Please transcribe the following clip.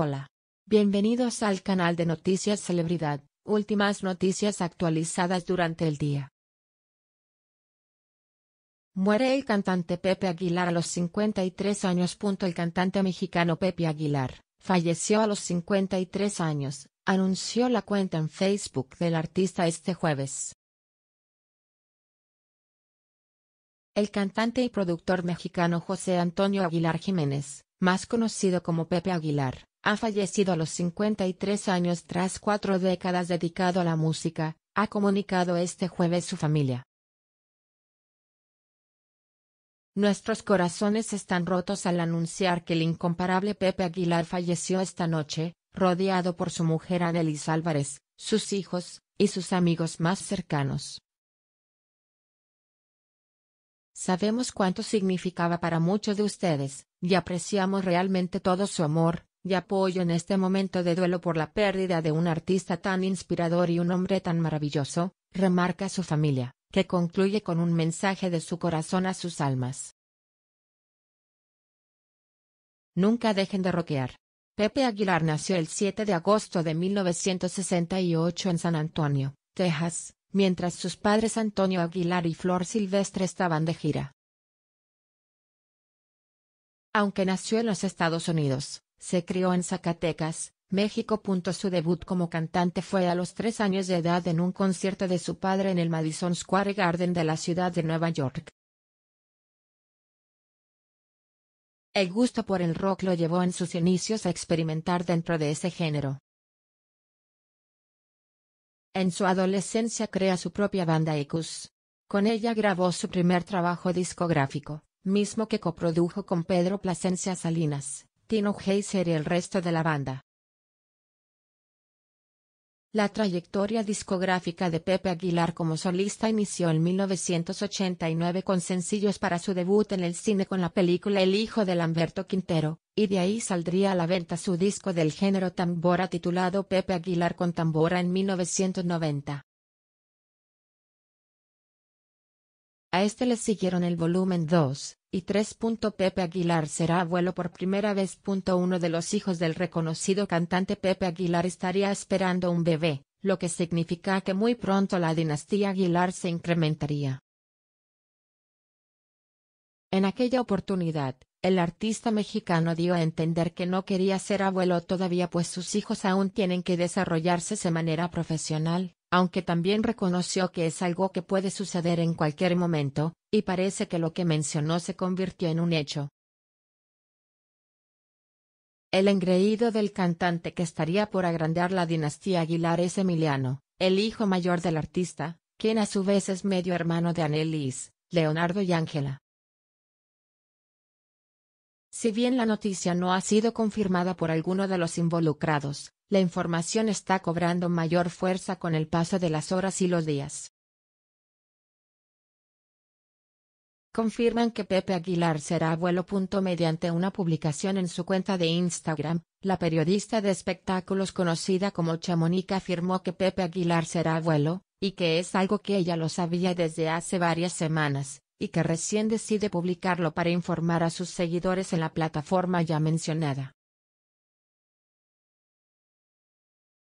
Hola. Bienvenidos al canal de Noticias Celebridad, últimas noticias actualizadas durante el día. Muere el cantante Pepe Aguilar a los 53 años. El cantante mexicano Pepe Aguilar falleció a los 53 años, anunció la cuenta en Facebook del artista este jueves. El cantante y productor mexicano José Antonio Aguilar Jiménez, más conocido como Pepe Aguilar, ha fallecido a los 53 años tras cuatro décadas dedicado a la música, ha comunicado este jueves su familia. Nuestros corazones están rotos al anunciar que el incomparable Pepe Aguilar falleció esta noche, rodeado por su mujer Annelies Álvarez, sus hijos, y sus amigos más cercanos. Sabemos cuánto significaba para muchos de ustedes, y apreciamos realmente todo su amor, y apoyo en este momento de duelo por la pérdida de un artista tan inspirador y un hombre tan maravilloso, remarca su familia, que concluye con un mensaje de su corazón a sus almas. Nunca dejen de roquear. Pepe Aguilar nació el 7 de agosto de 1968 en San Antonio, Texas, mientras sus padres Antonio Aguilar y Flor Silvestre estaban de gira. Aunque nació en los Estados Unidos, se crió en Zacatecas, México. Su debut como cantante fue a los tres años de edad en un concierto de su padre en el Madison Square Garden de la ciudad de Nueva York. El gusto por el rock lo llevó en sus inicios a experimentar dentro de ese género. En su adolescencia crea su propia banda Ecus. Con ella grabó su primer trabajo discográfico, mismo que coprodujo con Pedro Plasencia Salinas. Tino Geiser y el resto de la banda. La trayectoria discográfica de Pepe Aguilar como solista inició en 1989 con sencillos para su debut en el cine con la película El hijo de Lamberto Quintero, y de ahí saldría a la venta su disco del género tambora titulado Pepe Aguilar con tambora en 1990. A este le siguieron el volumen 2 y 3. Pepe Aguilar será abuelo por primera vez. Uno de los hijos del reconocido cantante Pepe Aguilar estaría esperando un bebé, lo que significa que muy pronto la dinastía Aguilar se incrementaría. En aquella oportunidad, el artista mexicano dio a entender que no quería ser abuelo todavía pues sus hijos aún tienen que desarrollarse de manera profesional aunque también reconoció que es algo que puede suceder en cualquier momento, y parece que lo que mencionó se convirtió en un hecho. El engreído del cantante que estaría por agrandar la dinastía Aguilar es Emiliano, el hijo mayor del artista, quien a su vez es medio hermano de Annelies, Leonardo y Ángela. Si bien la noticia no ha sido confirmada por alguno de los involucrados, la información está cobrando mayor fuerza con el paso de las horas y los días. confirman que Pepe Aguilar será abuelo. Mediante una publicación en su cuenta de Instagram, la periodista de espectáculos conocida como Chamonica afirmó que Pepe Aguilar será abuelo, y que es algo que ella lo sabía desde hace varias semanas, y que recién decide publicarlo para informar a sus seguidores en la plataforma ya mencionada.